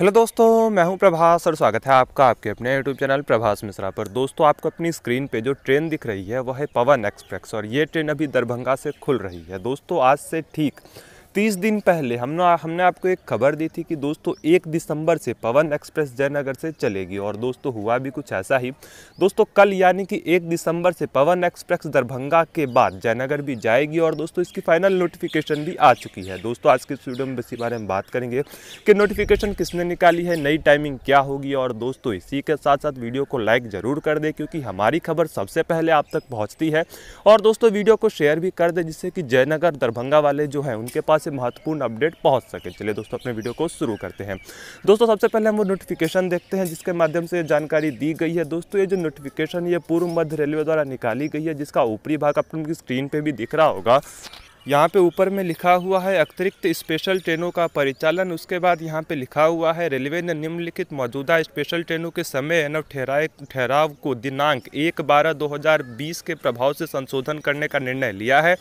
hello दोस्तों मैं हूं प्रभास और स्वागत है आपका आपके अपने यूट्यूब चैनल प्रभास मिश्रा पर दोस्तों आपको अपनी स्क्रीन पे जो ट्रेन दिख रही है वह है पवन एक्सप्रेस और ये ट्रेन अभी दरभंगा से खुल रही है दोस्तों आज से ठीक तीस दिन पहले हमने हमने आपको एक खबर दी थी कि दोस्तों एक दिसंबर से पवन एक्सप्रेस जयनगर से चलेगी और दोस्तों हुआ भी कुछ ऐसा ही दोस्तों कल यानी कि एक दिसंबर से पवन एक्सप्रेस दरभंगा के बाद जयनगर भी जाएगी और दोस्तों इसकी फाइनल नोटिफिकेशन भी आ चुकी है दोस्तों आज के स्टूडियो वीडियो में इसी बारे में बात करेंगे कि नोटिफिकेशन किसने निकाली है नई टाइमिंग क्या होगी और दोस्तों इसी के साथ साथ वीडियो को लाइक ज़रूर कर दें क्योंकि हमारी खबर सबसे पहले आप तक पहुँचती है और दोस्तों वीडियो को शेयर भी कर दें जिससे कि जयनगर दरभंगा वाले जो हैं उनके पास से महत्वपूर्ण अपडेट पहुंच सके चलिए दोस्तों अपने वीडियो को शुरू करते हैं दोस्तों सबसे पहले हम वो नोटिफिकेशन देखते हैं जिसके माध्यम से जानकारी दी गई है दोस्तों ये जो नोटिफिकेशन ये पूर्व मध्य रेलवे द्वारा निकाली गई है जिसका ऊपरी भाग आपकी स्क्रीन पर भी दिख रहा होगा यहाँ पे ऊपर में लिखा हुआ है अतिरिक्त स्पेशल ट्रेनों का परिचालन उसके बाद यहाँ पे लिखा हुआ है रेलवे ने निम्नलिखित मौजूदा स्पेशल ट्रेनों के समय नव ठहराए ठहराव को दिनांक एक बारह दो हज़ार बीस के प्रभाव से संशोधन करने का निर्णय लिया है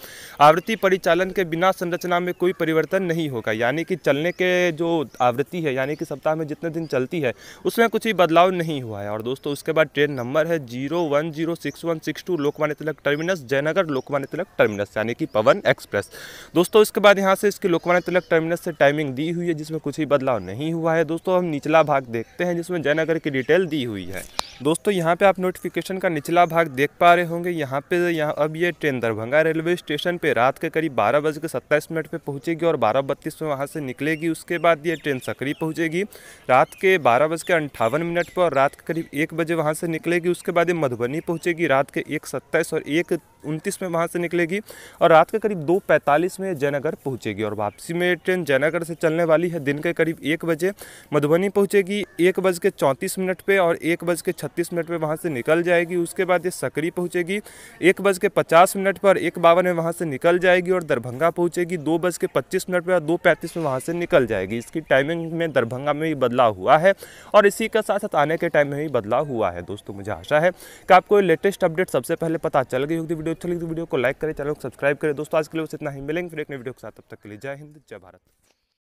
आवृत्ति परिचालन के बिना संरचना में कोई परिवर्तन नहीं होगा यानी कि चलने के जो आवृत्ति है यानी कि सप्ताह में जितने दिन चलती है उसमें कुछ ही बदलाव नहीं हुआ है और दोस्तों उसके बाद ट्रेन नंबर है zero one zero six one six two Lokmanya Tilak terminus Jaynagar Lokmanya Tilak terminus यानी कि पवन एक्सप्रेस एक्सप्रेस दोस्तों इसके बाद यहाँ से इसकी लोकमान्य तिलक टर्मिनस से टाइमिंग दी हुई है जिसमें कुछ ही बदलाव नहीं हुआ है दोस्तों हम निचला भाग देखते हैं जिसमें जयनगर की डिटेल दी हुई है दोस्तों यहाँ पे आप नोटिफिकेशन का निचला भाग देख पा रहे होंगे यहाँ पे यहाँ अब ये ट्रेन दरभंगा रेलवे स्टेशन पे रात के करीब बारह बज के सत्ताईस मिनट पे पहुँचेगी और बारह बत्तीस में वहाँ से निकलेगी उसके बाद ये ट्रेन सकरी पहुँचेगी रात के बारह बज के अंठावन मिनट पर और रात के करीब एक बजे वहाँ से निकलेगी उसके बाद ये मधुबनी पहुँचेगी रात के एक सत्ताईस और एक उनतीस में वहाँ से निकलेगी और रात के करीब दो पैंतालीस में जयनगर पहुँचेगी और वापसी में ट्रेन जयनगर से चलने वाली है दिन के करीब एक बजे मधुबनी पहुँचेगी एक बज के चौंतीस मिनट पर और एक बज के छत्तीस मिनट पर वहाँ से निकल जाएगी उसके बाद ये सकरी पहुँचेगी एक बज के पचास मिनट पर एक बावन में वहाँ से निकल जाएगी और दरभंगा पहुँचेगी दो बज के पच्चीस मिनट पर और दो पैंतीस में वहाँ से निकल जाएगी इसकी टाइमिंग में दरभंगा में भी बदलाव हुआ है और इसी के साथ साथ आने के टाइम में भी बदलाव हुआ है दोस्तों मुझे आशा है कि आपको लेटेस्ट अपडेट सबसे पहले पता चल गई होगी वीडियो वीडियो अच्छी लगी तो वीडियो को लाइक करें चैनल को सब्सक्राइब करें दोस्तों आज के लिए बस इतना ही मिलेंगे फिर एक नई वीडियो के साथ तब तक के लिए जय हिंद जय भारत